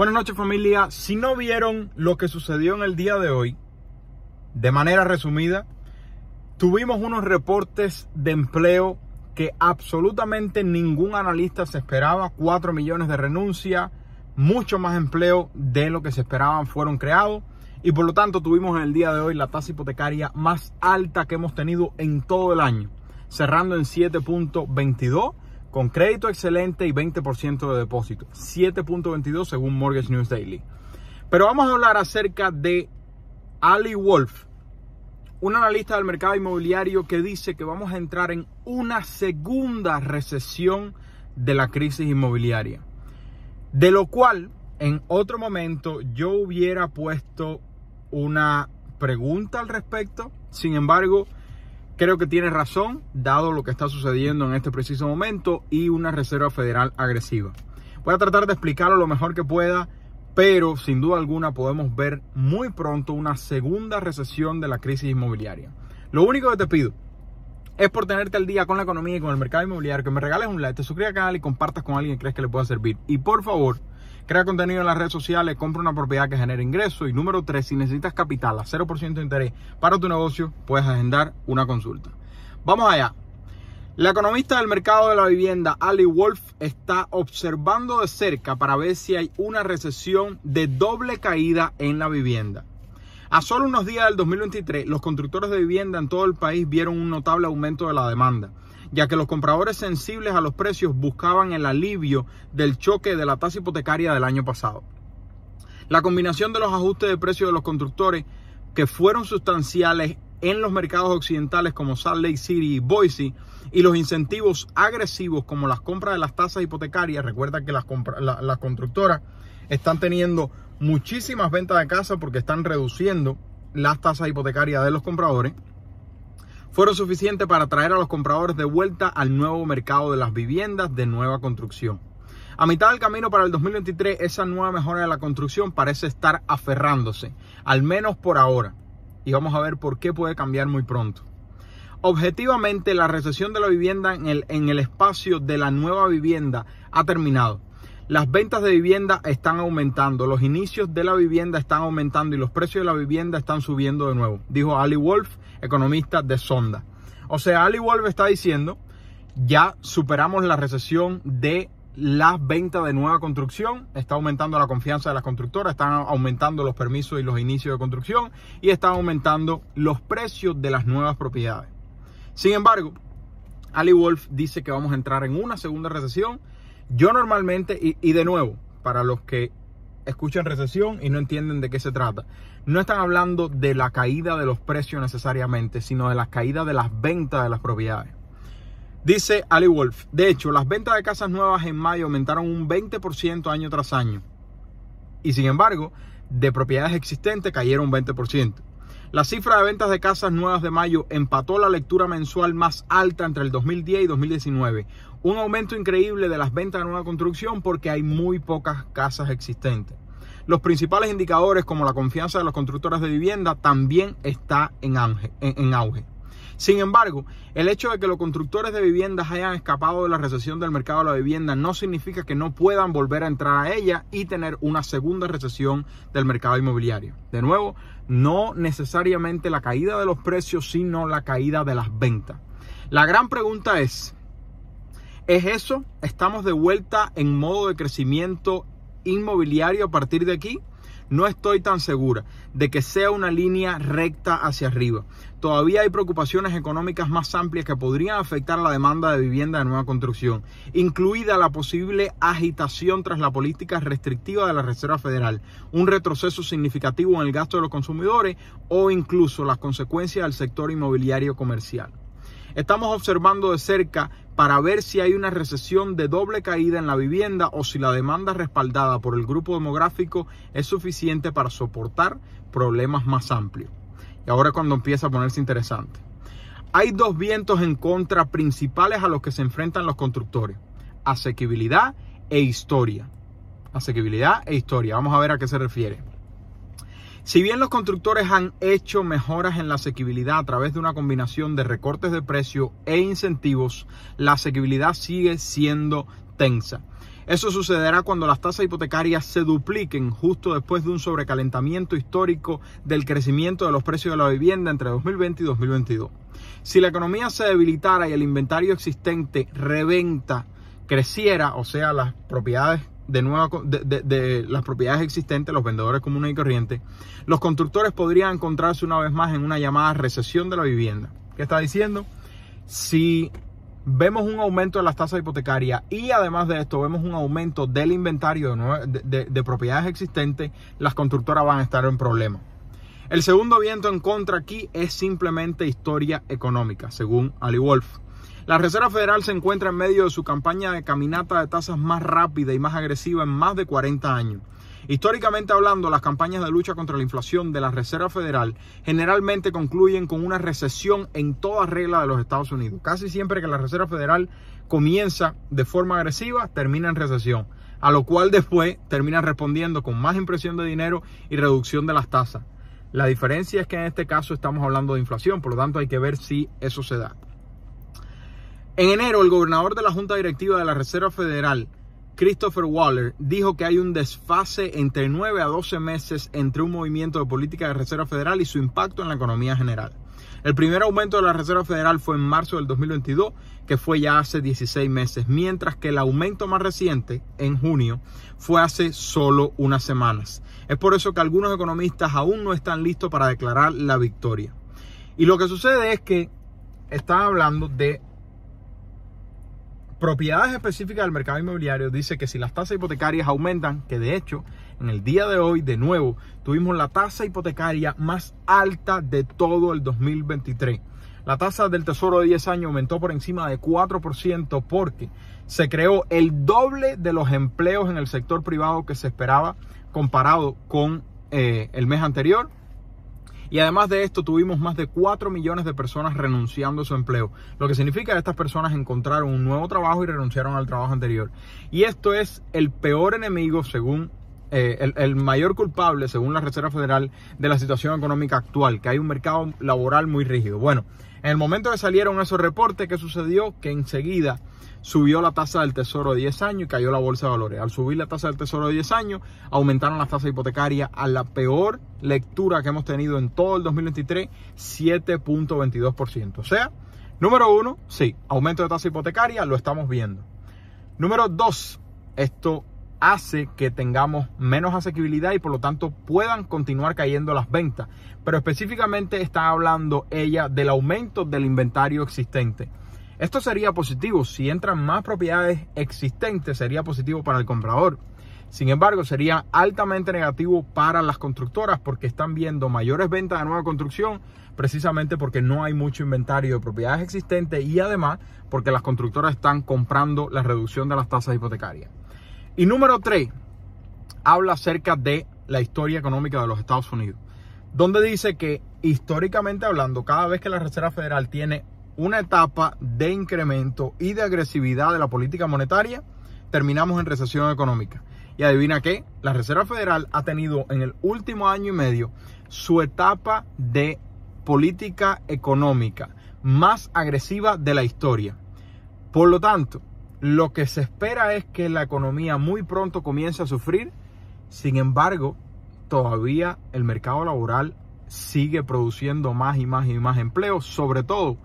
Buenas noches familia, si no vieron lo que sucedió en el día de hoy, de manera resumida, tuvimos unos reportes de empleo que absolutamente ningún analista se esperaba, 4 millones de renuncia, mucho más empleo de lo que se esperaban fueron creados y por lo tanto tuvimos en el día de hoy la tasa hipotecaria más alta que hemos tenido en todo el año, cerrando en 7.22 con crédito excelente y 20% de depósito. 7.22 según Mortgage News Daily. Pero vamos a hablar acerca de Ali Wolf, un analista del mercado inmobiliario que dice que vamos a entrar en una segunda recesión de la crisis inmobiliaria. De lo cual, en otro momento, yo hubiera puesto una pregunta al respecto. Sin embargo, Creo que tiene razón, dado lo que está sucediendo en este preciso momento y una Reserva Federal agresiva. Voy a tratar de explicarlo lo mejor que pueda, pero sin duda alguna podemos ver muy pronto una segunda recesión de la crisis inmobiliaria. Lo único que te pido es por tenerte al día con la economía y con el mercado inmobiliario, que me regales un like, te suscribas al canal y compartas con alguien que crees que le pueda servir. Y por favor, Crea contenido en las redes sociales, compra una propiedad que genere ingresos. Y número tres, si necesitas capital a 0% de interés para tu negocio, puedes agendar una consulta. Vamos allá. La economista del mercado de la vivienda, Ali Wolf, está observando de cerca para ver si hay una recesión de doble caída en la vivienda. A solo unos días del 2023, los constructores de vivienda en todo el país vieron un notable aumento de la demanda ya que los compradores sensibles a los precios buscaban el alivio del choque de la tasa hipotecaria del año pasado. La combinación de los ajustes de precios de los constructores, que fueron sustanciales en los mercados occidentales como Salt Lake City y Boise, y los incentivos agresivos como las compras de las tasas hipotecarias, recuerda que las, las constructoras están teniendo muchísimas ventas de casa porque están reduciendo las tasas hipotecarias de los compradores fueron suficientes para traer a los compradores de vuelta al nuevo mercado de las viviendas de nueva construcción. A mitad del camino para el 2023, esa nueva mejora de la construcción parece estar aferrándose, al menos por ahora. Y vamos a ver por qué puede cambiar muy pronto. Objetivamente, la recesión de la vivienda en el, en el espacio de la nueva vivienda ha terminado las ventas de vivienda están aumentando, los inicios de la vivienda están aumentando y los precios de la vivienda están subiendo de nuevo, dijo Ali Wolf, economista de Sonda. O sea, Ali Wolf está diciendo, ya superamos la recesión de las ventas de nueva construcción, está aumentando la confianza de las constructoras, están aumentando los permisos y los inicios de construcción y están aumentando los precios de las nuevas propiedades. Sin embargo, Ali Wolf dice que vamos a entrar en una segunda recesión yo normalmente, y, de nuevo, para los que escuchan recesión y no entienden de qué se trata. No están hablando de la caída de los precios necesariamente, sino de la caída de las ventas de las propiedades. Dice Ali Wolf, de hecho, las ventas de casas nuevas en mayo aumentaron un 20% año tras año. Y sin embargo, de propiedades existentes cayeron un 20%. La cifra de ventas de casas nuevas de mayo empató la lectura mensual más alta entre el 2010 y 2019. Un aumento increíble de las ventas de nueva construcción porque hay muy pocas casas existentes. Los principales indicadores como la confianza de los constructores de vivienda también está en, auge. Sin embargo, el hecho de que los constructores de viviendas hayan escapado de la recesión del mercado de la vivienda no significa que no puedan volver a entrar a ella y tener una segunda recesión del mercado inmobiliario. De nuevo, no necesariamente la caída de los precios, sino la caída de las ventas. La gran pregunta es, ¿es eso? ¿Estamos de vuelta en modo de crecimiento inmobiliario a partir de aquí? No estoy tan segura de que sea una línea recta hacia arriba. Todavía hay preocupaciones económicas más amplias que podrían afectar la demanda de vivienda de nueva construcción, incluida la posible agitación tras la política restrictiva de la Reserva Federal, un retroceso significativo en el gasto de los consumidores o incluso las consecuencias del sector inmobiliario comercial. Estamos observando de cerca para ver si hay una recesión de doble caída en la vivienda o si la demanda respaldada por el grupo demográfico es suficiente para soportar problemas más amplios. Y ahora cuando empieza a ponerse interesante. Hay dos vientos en contra principales a los que se enfrentan los constructores. Asequibilidad e historia. Asequibilidad e historia. Vamos a ver a qué se refiere. Si bien los constructores han hecho mejoras en la asequibilidad a través de una combinación de recortes de precio e incentivos, la asequibilidad sigue siendo tensa. Eso sucederá cuando las tasas hipotecarias se dupliquen justo después de un sobrecalentamiento histórico del crecimiento de los precios de la vivienda entre 2020 y 2022. Si la economía se debilitara y el inventario existente reventa, creciera, o sea, las propiedades de, de, las propiedades existentes, los vendedores comunes y corrientes, los constructores podrían encontrarse una vez más en una llamada recesión de la vivienda. ¿Qué está diciendo? Si vemos un aumento de las tasas hipotecarias y además de esto vemos un aumento del inventario de propiedades existentes, las constructoras van a estar en problemas. El segundo viento en contra aquí es simplemente historia económica, según Ali Wolf. La Reserva Federal se encuentra en medio de su campaña de caminata de tasas más rápida y más agresiva en más de 40 años. Históricamente hablando, las campañas de lucha contra la inflación de la Reserva Federal generalmente concluyen con una recesión en toda regla de los Estados Unidos. Casi siempre que la Reserva Federal comienza de forma agresiva, termina en recesión, a lo cual después termina respondiendo con más impresión de dinero y reducción de las tasas. La diferencia es que en este caso estamos hablando de inflación, por lo tanto hay que ver si eso se da. En enero, el gobernador de la Junta Directiva de la Reserva Federal, Christopher Waller, dijo que hay un desfase entre 9 a 12 meses entre un movimiento de política de Reserva Federal y su impacto en la economía general. El primer aumento de la Reserva Federal fue en marzo del 2022, que fue ya hace 16 meses, mientras que el aumento más reciente, en junio, fue hace solo unas semanas. Es por eso que algunos economistas aún no están listos para declarar la victoria. Y lo que sucede es que están hablando de propiedades específicas del mercado inmobiliario dice que si las tasas hipotecarias aumentan, que de hecho en el día de hoy de nuevo tuvimos la tasa hipotecaria más alta de todo el 2023. La tasa del tesoro de 10 años aumentó por encima de 4% porque se creó el doble de los empleos en el sector privado que se esperaba comparado con eh, el mes anterior y además de esto, tuvimos más de 4 millones de personas renunciando a su empleo, lo que significa que estas personas encontraron un nuevo trabajo y renunciaron al trabajo anterior. Y esto es el peor enemigo, según eh, el, el, mayor culpable, según la Reserva Federal, de la situación económica actual, que hay un mercado laboral muy rígido. Bueno, en el momento que salieron esos reportes, ¿qué sucedió? Que enseguida subió la tasa del tesoro de 10 años y cayó la bolsa de valores. Al subir la tasa del tesoro de 10 años, aumentaron las tasas hipotecaria a la peor lectura que hemos tenido en todo el 2023, 7.22%. O sea, número uno, sí, aumento de tasa hipotecaria, lo estamos viendo. Número dos, esto hace que tengamos menos asequibilidad y por lo tanto puedan continuar cayendo las ventas. Pero específicamente está hablando ella del aumento del inventario existente. Esto sería positivo. Si entran más propiedades existentes, sería positivo para el comprador. Sin embargo, sería altamente negativo para las constructoras porque están viendo mayores ventas de nueva construcción precisamente porque no hay mucho inventario de propiedades existentes y además porque las constructoras están comprando la reducción de las tasas hipotecarias. Y número 3, habla acerca de la historia económica de los Estados Unidos, donde dice que históricamente hablando, cada vez que la Reserva Federal tiene una etapa de incremento y de agresividad de la política monetaria, terminamos en recesión económica. Y adivina qué, la Reserva Federal ha tenido en el último año y medio su etapa de política económica más agresiva de la historia. Por lo tanto, lo que se espera es que la economía muy pronto comience a sufrir. Sin embargo, todavía el mercado laboral sigue produciendo más y más y más empleo, sobre todo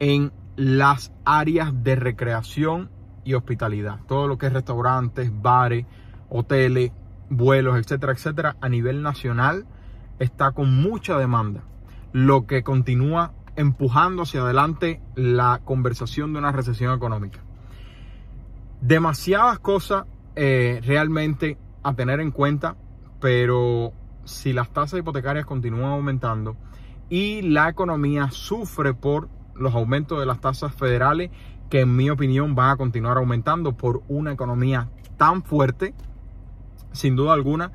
en las áreas de recreación y hospitalidad. Todo lo que es restaurantes, bares, hoteles, vuelos, etcétera, etcétera, a nivel nacional está con mucha demanda, lo que continúa empujando hacia adelante la conversación de una recesión económica. Demasiadas cosas eh, realmente a tener en cuenta, pero si las tasas hipotecarias continúan aumentando y la economía sufre por los aumentos de las tasas federales que en mi opinión van a continuar aumentando por una economía tan fuerte, sin duda alguna,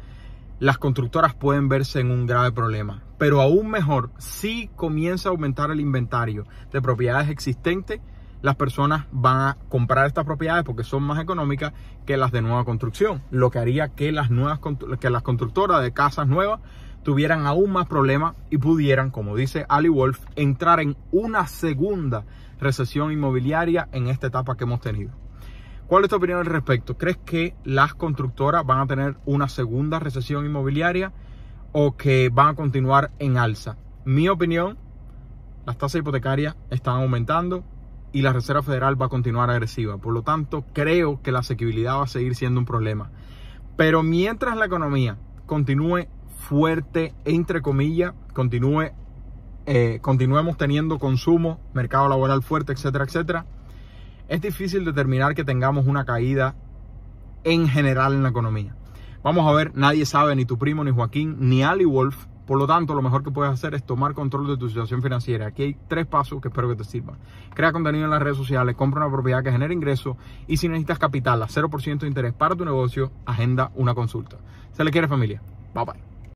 las constructoras pueden verse en un grave problema. Pero aún mejor, si comienza a aumentar el inventario de propiedades existentes, las personas van a comprar estas propiedades porque son más económicas que las de nueva construcción, lo que haría que las, nuevas, que las constructoras de casas nuevas tuvieran aún más problemas y pudieran, como dice Ali Wolf, entrar en una segunda recesión inmobiliaria en esta etapa que hemos tenido. ¿Cuál es tu opinión al respecto? ¿Crees que las constructoras van a tener una segunda recesión inmobiliaria o que van a continuar en alza? Mi opinión, las tasas hipotecarias están aumentando, y la Reserva Federal va a continuar agresiva. Por lo tanto, creo que la asequibilidad va a seguir siendo un problema. Pero mientras la economía continúe fuerte, entre comillas, continúe, eh, continuemos teniendo consumo, mercado laboral fuerte, etcétera, etcétera, es difícil determinar que tengamos una caída en general en la economía. Vamos a ver, nadie sabe, ni tu primo, ni Joaquín, ni Ali Wolf, por lo tanto, lo mejor que puedes hacer es tomar control de tu situación financiera. Aquí hay tres pasos que espero que te sirvan. Crea contenido en las redes sociales, compra una propiedad que genere ingresos y si necesitas capital a 0% de interés para tu negocio, agenda una consulta. Se le quiere familia. Bye bye.